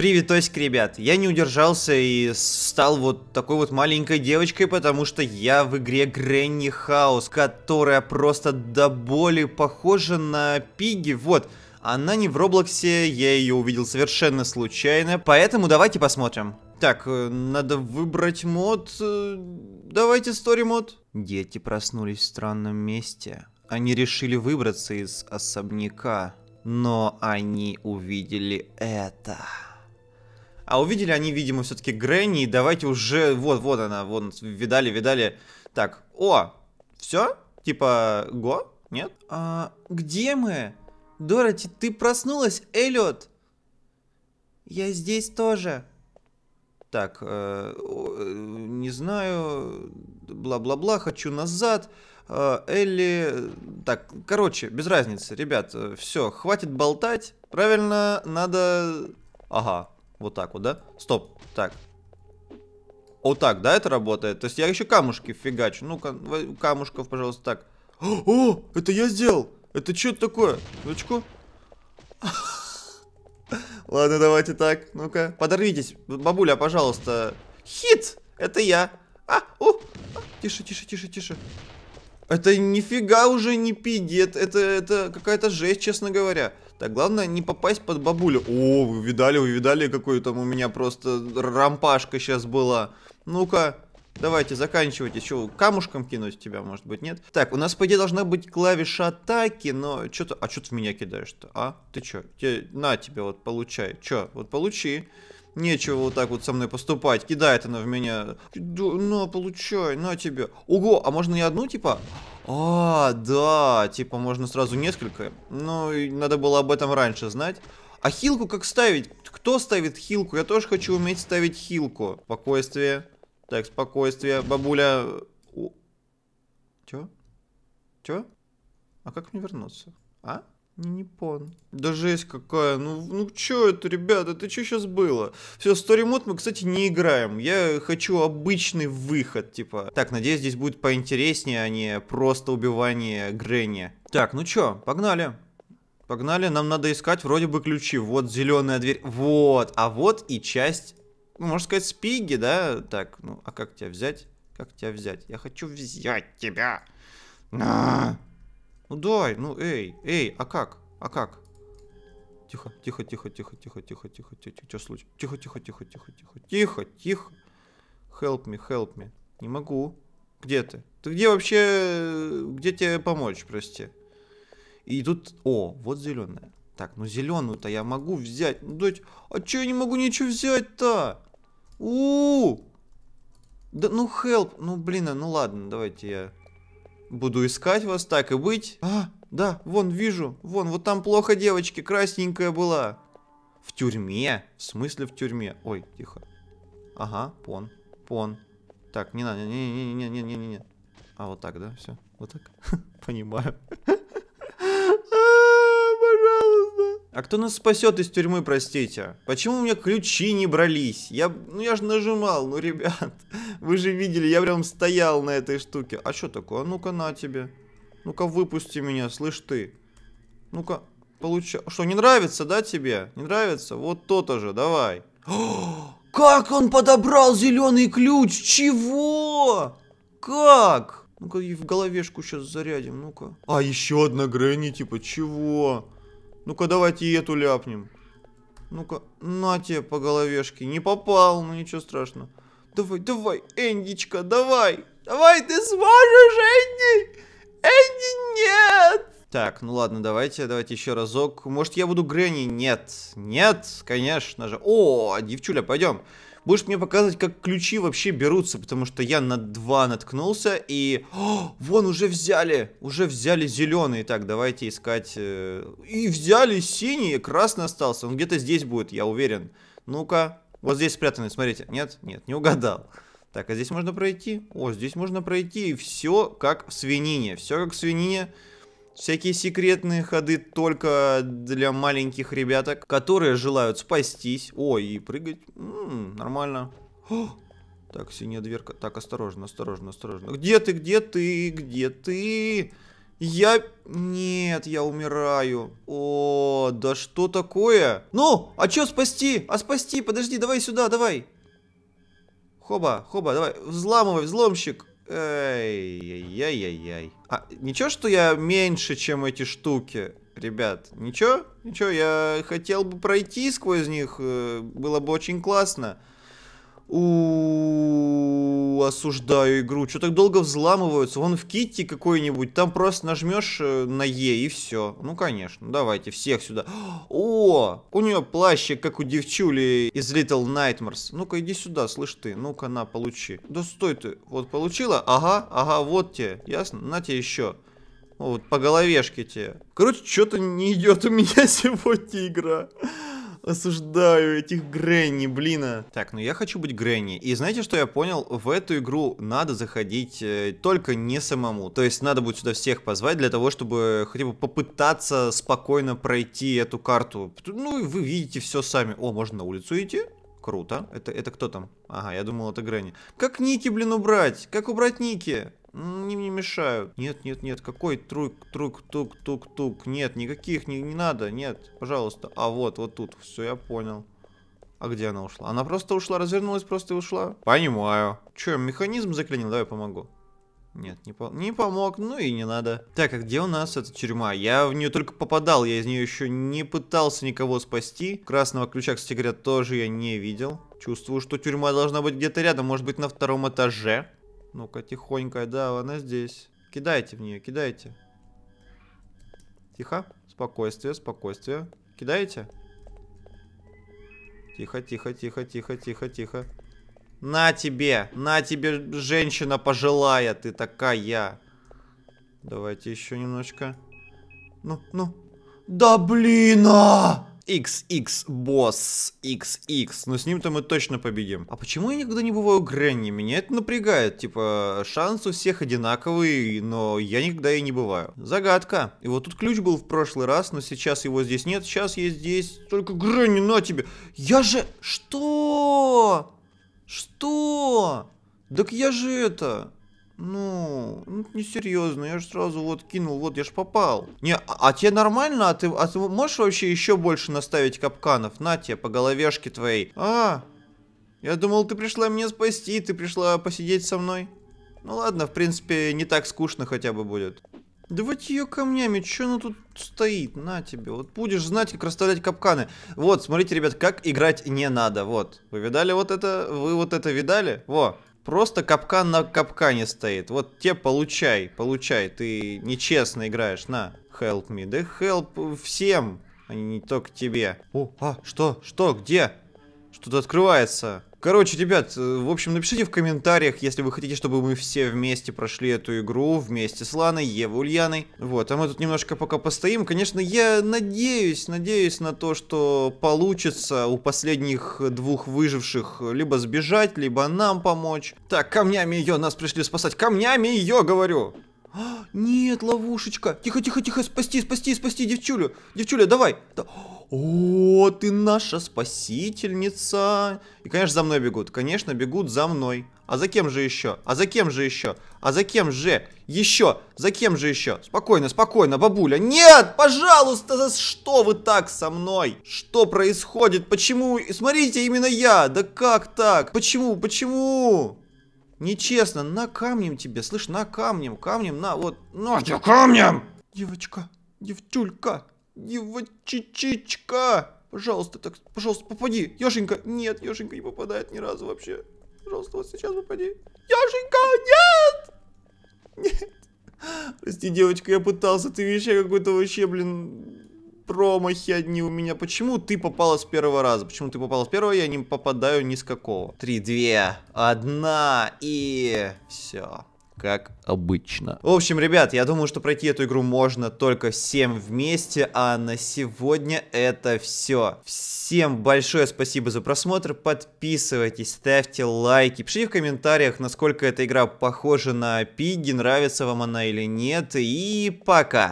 Привитоськ, ребят. Я не удержался и стал вот такой вот маленькой девочкой, потому что я в игре Гренни Хаус, которая просто до боли похожа на Пиги. Вот, она не в Роблоксе, я ее увидел совершенно случайно, поэтому давайте посмотрим. Так, э, надо выбрать мод. Э, давайте стори мод. Дети проснулись в странном месте. Они решили выбраться из особняка, но они увидели это. А увидели они, видимо, все-таки Грэнни, и давайте уже... Вот, вот она, вон, видали, видали. Так, о, все? Типа, го? Нет? А, где мы? Дороти, ты проснулась, Эллиот? Я здесь тоже. Так, э, не знаю, бла-бла-бла, хочу назад. Э, Элли, так, короче, без разницы, ребят, все, хватит болтать. Правильно, надо... Ага, вот так вот, да? Стоп, так. Вот так, да, это работает? То есть я еще камушки фигачу. Ну-ка, камушков, пожалуйста, так. О, это я сделал! Это что такое? Дочку? Ладно, давайте так. Ну-ка, подорвитесь. Бабуля, пожалуйста. Хит! Это я. А, о, а, тише, тише, тише, тише. Это нифига уже не пидет. Это, это какая-то жесть, честно говоря. Так, главное не попасть под бабулю. О, вы видали, вы видали, какой там у меня просто рампашка сейчас была. Ну-ка, Давайте, заканчивайте. Еще камушком кинуть тебя, может быть, нет? Так, у нас, по идее, должна быть клавиша атаки, но что то А что ты в меня кидаешь-то, а? Ты что? На тебе, вот, получай. Че? Вот, получи. Нечего вот так вот со мной поступать. Кидает она в меня. На, получай, на тебе. Ого, а можно не одну, типа? А, да, типа можно сразу несколько. Ну, надо было об этом раньше знать. А хилку как ставить? Кто ставит хилку? Я тоже хочу уметь ставить хилку. Спокойствие. Так, спокойствие. Бабуля... О. Чё? Чё? А как мне вернуться? А? Не Ниппон. Да жесть какая. Ну, ну что это, ребята, это что сейчас было? Все, Story Mode мы, кстати, не играем. Я хочу обычный выход, типа. Так, надеюсь, здесь будет поинтереснее, а не просто убивание Гренни. Так, ну что, погнали. Погнали, нам надо искать вроде бы ключи. Вот зеленая дверь. Вот, а вот и часть, ну, можно сказать, спиги, да? Так, ну, а как тебя взять? Как тебя взять? Я хочу взять тебя. На! Ну давай, ну эй, эй, а как? А как? Тихо, тихо, тихо, тихо, тихо, тихо, тихо, тихо, что случилось? Тихо, тихо, тихо, тихо, тихо, тихо, тихо. Help me, help me. Не могу. Где ты? Ты где вообще? Где тебе помочь, прости? И тут, о, вот зеленая. Так, ну зеленую-то я могу взять. Ну, дать... А че я не могу ничего взять-то? У, у Да ну help. Ну блин, ну ладно, давайте я Буду искать вас, так и быть. А, да, вон, вижу. Вон, вот там плохо девочки, красненькая была. В тюрьме? В смысле в тюрьме? Ой, тихо. Ага, пон, пон. Так, не надо, не-не-не-не-не-не. А вот так, да, все? Вот так? Понимаю. А кто нас спасет из тюрьмы, простите? Почему у меня ключи не брались? Я, ну я же нажимал, ну ребят, вы же видели, я прям стоял на этой штуке. А что такое? А ну-ка на тебе. Ну-ка выпусти меня, слышь ты. Ну-ка, получай. Что, не нравится, да, тебе? Не нравится? Вот то-то же, давай. как он подобрал зеленый ключ? Чего? Как? Ну-ка, и в головешку сейчас зарядим, ну-ка. А, еще одна Грэнни, типа, чего? Ну-ка, давайте и эту ляпнем. Ну-ка, на тебе по головешке. Не попал, ну ничего страшного. Давай, давай, Эндичка, давай. Давай, ты сможешь, Энди. Энди, нет. Так, ну ладно, давайте, давайте еще разок. Может, я буду Гренни? Нет, нет, конечно же. О, девчуля, пойдем будешь мне показывать, как ключи вообще берутся, потому что я на два наткнулся, и... О, вон, уже взяли! Уже взяли зеленый. Так, давайте искать... Э, и взяли синий, красный остался. Он где-то здесь будет, я уверен. Ну-ка, вот здесь спрятанный, смотрите. Нет, нет, не угадал. Так, а здесь можно пройти? О, здесь можно пройти. И все как в свинине. Все как в свинине. Всякие секретные ходы только для маленьких ребяток, которые желают спастись. О, и прыгать. М -м, нормально. О! Так, синяя дверка. Так, осторожно, осторожно, осторожно. Где ты, где ты, где ты? Я... Нет, я умираю. О, да что такое? Ну, а чё спасти? А спасти, подожди, давай сюда, давай. Хоба, хоба, давай, взламывай, взломщик. Ай-яй-яй-яй. А, ничего, что я меньше, чем эти штуки, ребят? Ничего? Ничего, я хотел бы пройти сквозь них, э, было бы очень классно у осуждаю игру. Что так долго взламываются? Вон в Китти какой-нибудь, там просто нажмешь э, на Е и все. Ну, конечно, давайте всех сюда. О, у нее плащик, как у девчули из Little Nightmares. Ну-ка, иди сюда, слышь ты. Ну-ка, на, получи. Да стой ты. Вот получила? Ага, ага, вот тебе. Ясно? На тебе еще. Вот, по головешке тебе. Короче, что-то не идет у меня сегодня игра. Осуждаю этих Гренни, блин. А. Так, ну я хочу быть Гренни. И знаете, что я понял? В эту игру надо заходить э, только не самому. То есть надо будет сюда всех позвать для того, чтобы хотя бы попытаться спокойно пройти эту карту. Ну, и вы видите все сами. О, можно на улицу идти? Круто. Это, это кто там? Ага, я думал, это Гренни. Как Ники, блин, убрать? Как убрать Ники? Не, не мешают. Нет, нет, нет. Какой трук, трук, тук, тук, тук. Нет, никаких не, не надо. Нет, пожалуйста. А вот, вот тут. Все, я понял. А где она ушла? Она просто ушла, развернулась просто и ушла. Понимаю. Че, механизм заклинил? Давай помогу. Нет, не, по не помог, ну и не надо. Так, а где у нас эта тюрьма? Я в нее только попадал, я из нее еще не пытался никого спасти. Красного ключа, кстати говоря, тоже я не видел. Чувствую, что тюрьма должна быть где-то рядом, может быть на втором этаже. Ну-ка, тихонько, да, она здесь. Кидайте в нее, кидайте. Тихо, спокойствие, спокойствие. Кидайте. Тихо, тихо, тихо, тихо, тихо, тихо. На тебе, на тебе, женщина пожилая, ты такая. Давайте еще немножко. Ну, ну. Да блин! -а! XX босс XX, но ну, с ним-то мы точно победим. А почему я никогда не бываю Гренни? Меня это напрягает, типа, шанс у всех одинаковый, но я никогда и не бываю. Загадка. И вот тут ключ был в прошлый раз, но сейчас его здесь нет, сейчас есть здесь только Гренни, на тебе. Я же... Что? Что? Так я же это... Ну, ну несерьезно, я же сразу вот кинул, вот я ж попал. Не, а, а тебе нормально? А ты, а ты можешь вообще еще больше наставить капканов? На тебе, по головешке твоей. А, я думал, ты пришла меня спасти, ты пришла посидеть со мной. Ну ладно, в принципе, не так скучно хотя бы будет. Давайте ее камнями, что она тут стоит? На тебе, вот будешь знать, как расставлять капканы. Вот, смотрите, ребят, как играть не надо, вот. Вы видали вот это? Вы вот это видали? Во, Просто капкан на капкане стоит. Вот те получай, получай. Ты нечестно играешь. На, help me. Да help всем, а не только тебе. О, а, что, что, где? Что-то открывается. Короче, ребят, э, в общем, напишите в комментариях, если вы хотите, чтобы мы все вместе прошли эту игру, вместе с Ланой, Евой, Ульяной. Вот, а мы тут немножко пока постоим. Конечно, я надеюсь, надеюсь на то, что получится у последних двух выживших либо сбежать, либо нам помочь. Так, камнями ее нас пришли спасать. Камнями ее, говорю! А, нет, ловушечка! Тихо, тихо, тихо, спасти, спасти, спасти девчулю! Девчуля, давай! Да... О, ты наша спасительница. И, конечно, за мной бегут. Конечно, бегут за мной. А за кем же еще? А за кем же еще? А за кем же? Еще! За кем же еще? Спокойно, спокойно, бабуля. Нет, пожалуйста, за что вы так со мной? Что происходит? Почему? Смотрите, именно я. Да как так? Почему? Почему? Нечестно, на камнем тебе, слышь, на камнем, камнем, на, вот, на. Где камнем? Девочка, девчулька, его чичичка! Пожалуйста, так, пожалуйста, попади. Ёшенька, нет, Ёшенька не попадает ни разу вообще. Пожалуйста, вот сейчас попади. Ёшенька, нет! Нет. Прости, девочка, я пытался, ты видишь, какой-то вообще, блин, промахи одни у меня. Почему ты попала с первого раза? Почему ты попала с первого, я не попадаю ни с какого. Три, две, одна и... Все как обычно. В общем, ребят, я думаю, что пройти эту игру можно только всем вместе, а на сегодня это все. Всем большое спасибо за просмотр, подписывайтесь, ставьте лайки, пишите в комментариях, насколько эта игра похожа на Пигги, нравится вам она или нет, и пока!